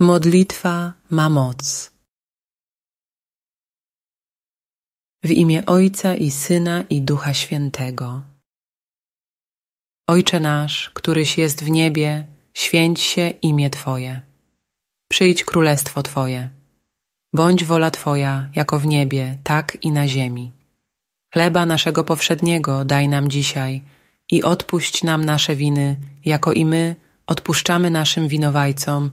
Modlitwa ma moc. W imię Ojca i Syna i Ducha Świętego. Ojcze nasz, któryś jest w niebie, święć się imię Twoje. Przyjdź królestwo Twoje. Bądź wola Twoja, jako w niebie, tak i na ziemi. Chleba naszego powszedniego daj nam dzisiaj i odpuść nam nasze winy, jako i my odpuszczamy naszym winowajcom –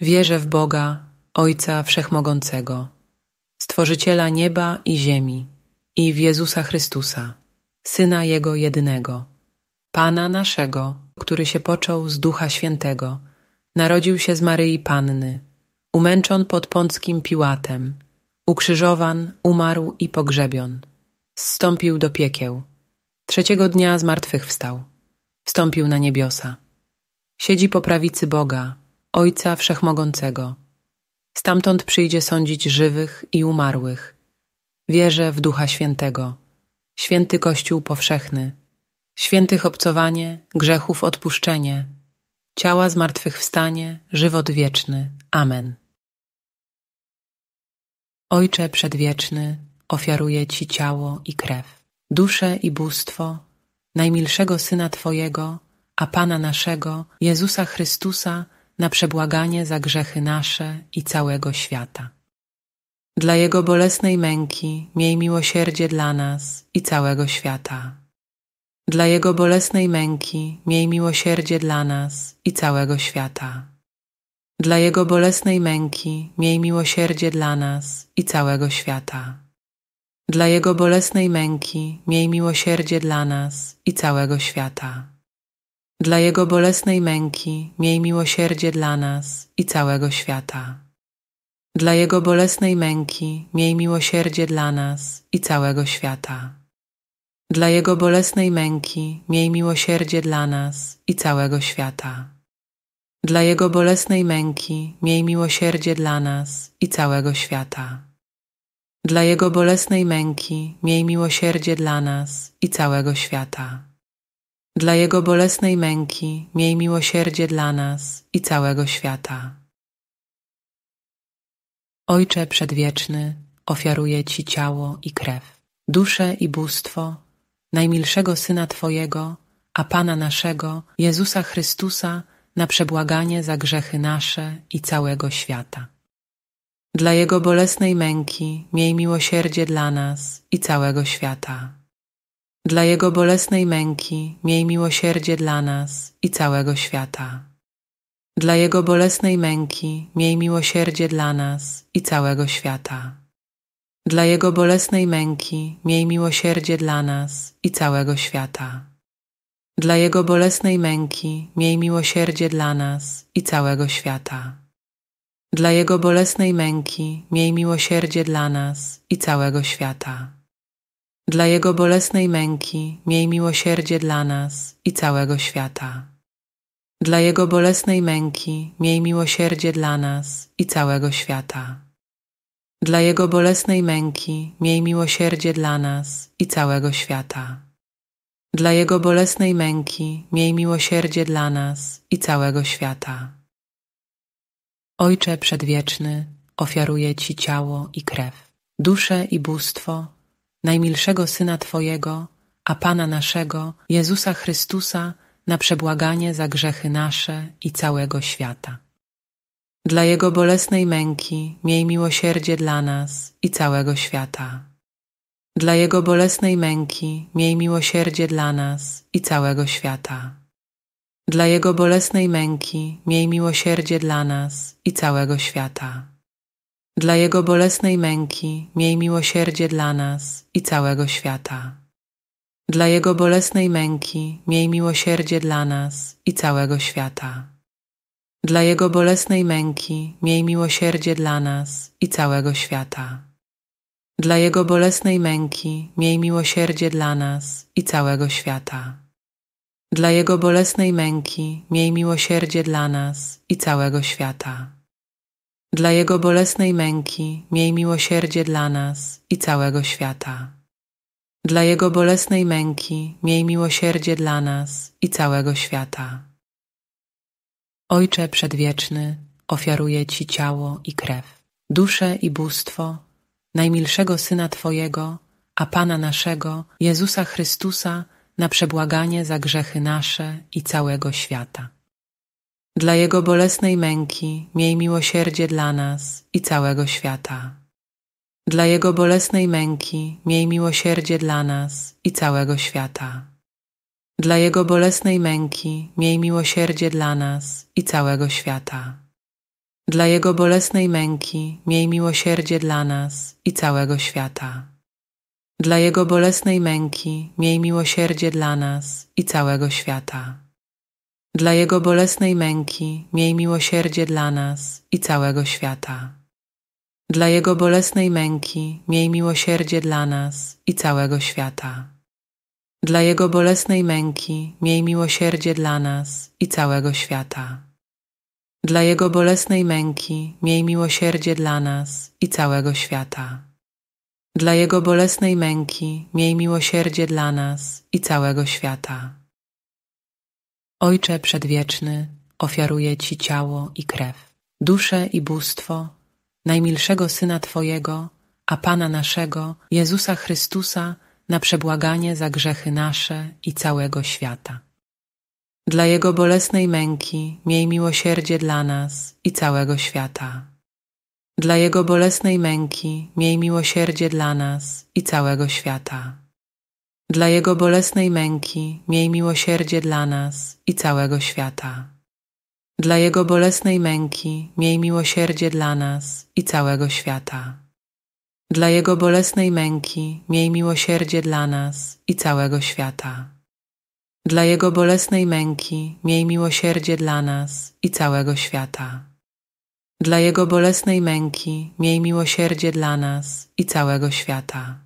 Wierzę w Boga, Ojca Wszechmogącego, Stworzyciela nieba i ziemi, i w Jezusa Chrystusa, Syna Jego jedynego, Pana naszego, który się począł z Ducha Świętego, narodził się z Maryi Panny, umęczon pod Pąckim Piłatem, ukrzyżowan, umarł i pogrzebion, zstąpił do piekieł, trzeciego dnia zmartwychwstał, wstąpił na niebiosa. Siedzi po prawicy Boga, Ojca Wszechmogącego. Stamtąd przyjdzie sądzić żywych i umarłych. Wierzę w Ducha Świętego, święty Kościół powszechny, świętych obcowanie, grzechów odpuszczenie, ciała zmartwychwstanie, żywot wieczny. Amen. Ojcze Przedwieczny, ofiaruję Ci ciało i krew, duszę i bóstwo najmilszego Syna Twojego, a Pana naszego, Jezusa Chrystusa, na przebłaganie za grzechy nasze i całego świata. Dla Jego bolesnej męki miej miłosierdzie dla nas i całego świata. Dla Jego bolesnej męki miej miłosierdzie dla nas i całego świata. Dla Jego bolesnej męki miej miłosierdzie dla nas i całego świata. Dla Jego bolesnej męki miej miłosierdzie dla nas i całego świata. Dla Jego bolesnej męki miej miłosierdzie dla nas i całego świata. Dla Jego bolesnej męki miej miłosierdzie dla nas i całego świata. Dla Jego bolesnej męki miej miłosierdzie dla nas i całego świata. Dla Jego bolesnej męki miej miłosierdzie dla nas i całego świata. Dla Jego bolesnej męki miej miłosierdzie dla nas i całego świata. Dla Jego bolesnej męki miej miłosierdzie dla nas i całego świata. Ojcze Przedwieczny, ofiaruję Ci ciało i krew, duszę i bóstwo najmilszego Syna Twojego, a Pana naszego, Jezusa Chrystusa, na przebłaganie za grzechy nasze i całego świata. Dla Jego bolesnej męki miej miłosierdzie dla nas i całego świata. Dla Jego bolesnej męki miej miłosierdzie dla nas i całego świata. Dla Jego bolesnej męki miej miłosierdzie dla nas i całego świata. Dla Jego bolesnej męki miej miłosierdzie dla nas i całego świata. Dla Jego bolesnej męki miej miłosierdzie dla nas i całego świata. Dla Jego bolesnej męki miej miłosierdzie dla nas i całego świata. Dla Jego bolesnej męki miej miłosierdzie dla nas i całego świata. Dla Jego bolesnej męki miej miłosierdzie dla nas i całego świata. Dla Jego bolesnej męki miej miłosierdzie dla nas i całego świata. Dla Jego bolesnej męki miej miłosierdzie dla nas i całego świata. Ojcze Przedwieczny, ofiaruję Ci ciało i krew, duszę i bóstwo najmilszego Syna Twojego, a Pana naszego, Jezusa Chrystusa, na przebłaganie za grzechy nasze i całego świata. Dla Jego bolesnej męki miej miłosierdzie dla nas i całego świata. Dla Jego bolesnej męki miej miłosierdzie dla nas i całego świata. Dla Jego bolesnej męki miej miłosierdzie dla nas i całego świata. Dla Jego bolesnej męki miej miłosierdzie dla nas i całego świata. Dla Jego bolesnej męki miej miłosierdzie dla nas i całego świata. Dla Jego bolesnej męki miej miłosierdzie dla nas i całego świata. Dla Jego bolesnej męki miej miłosierdzie dla nas i całego świata. Dla Jego bolesnej męki miej miłosierdzie dla nas i całego świata. Dla Jego bolesnej męki miej miłosierdzie dla nas i całego świata. Dla Jego bolesnej męki miej miłosierdzie dla nas i całego świata. Ojcze Przedwieczny, ofiaruję Ci ciało i krew, duszę i bóstwo, najmilszego Syna Twojego, a Pana naszego, Jezusa Chrystusa, na przebłaganie za grzechy nasze i całego świata. Dla Jego bolesnej męki miej miłosierdzie dla nas i całego świata. Dla Jego bolesnej męki miej miłosierdzie dla nas i całego świata. Dla Jego bolesnej męki miej miłosierdzie dla nas i całego świata. Dla Jego bolesnej męki miej miłosierdzie dla nas i całego świata. Dla Jego bolesnej męki miej miłosierdzie dla nas i całego świata. Dla Jego bolesnej męki miej miłosierdzie dla nas i całego świata. Dla Jego bolesnej męki miej miłosierdzie dla nas i całego świata. Dla Jego bolesnej męki miej miłosierdzie dla nas i całego świata. Dla Jego bolesnej męki miej miłosierdzie dla nas i całego świata. Dla Jego bolesnej męki miej miłosierdzie dla nas i całego świata. Ojcze Przedwieczny, ofiaruję Ci ciało i krew, duszę i bóstwo najmilszego Syna Twojego, a Pana naszego, Jezusa Chrystusa, na przebłaganie za grzechy nasze i całego świata. Dla Jego bolesnej męki miej miłosierdzie dla nas i całego świata. Dla Jego bolesnej męki miej miłosierdzie dla nas i całego świata. Dla Jego bolesnej męki miej miłosierdzie dla nas i całego świata. Dla Jego bolesnej męki miej miłosierdzie dla nas i całego świata. Dla Jego bolesnej męki miej miłosierdzie dla nas i całego świata. Dla Jego bolesnej męki miej miłosierdzie dla nas i całego świata. Dla Jego bolesnej męki miej miłosierdzie dla nas i całego świata.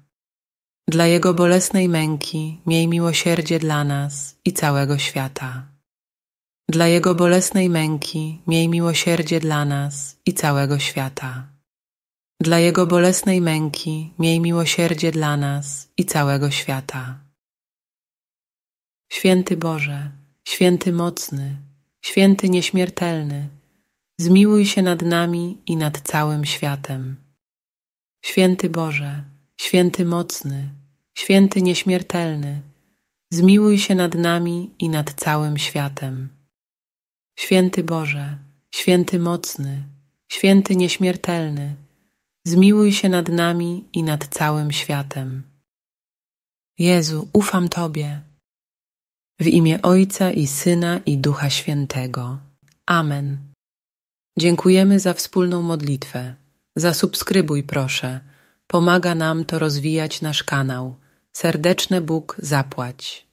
Dla Jego bolesnej męki miej miłosierdzie dla nas i całego świata. Dla Jego bolesnej męki miej miłosierdzie dla nas i całego świata. Dla Jego bolesnej męki miej miłosierdzie dla nas i całego świata. Święty Boże, święty mocny, święty nieśmiertelny, zmiłuj się nad nami i nad całym światem. Święty Boże, Święty mocny, święty nieśmiertelny, zmiłuj się nad nami i nad całym światem. Święty Boże, święty mocny, święty nieśmiertelny, zmiłuj się nad nami i nad całym światem. Jezu, ufam Tobie. W imię Ojca i Syna i Ducha Świętego. Amen. Dziękujemy za wspólną modlitwę. Zasubskrybuj proszę Pomaga nam to rozwijać nasz kanał. Serdeczny Bóg zapłać.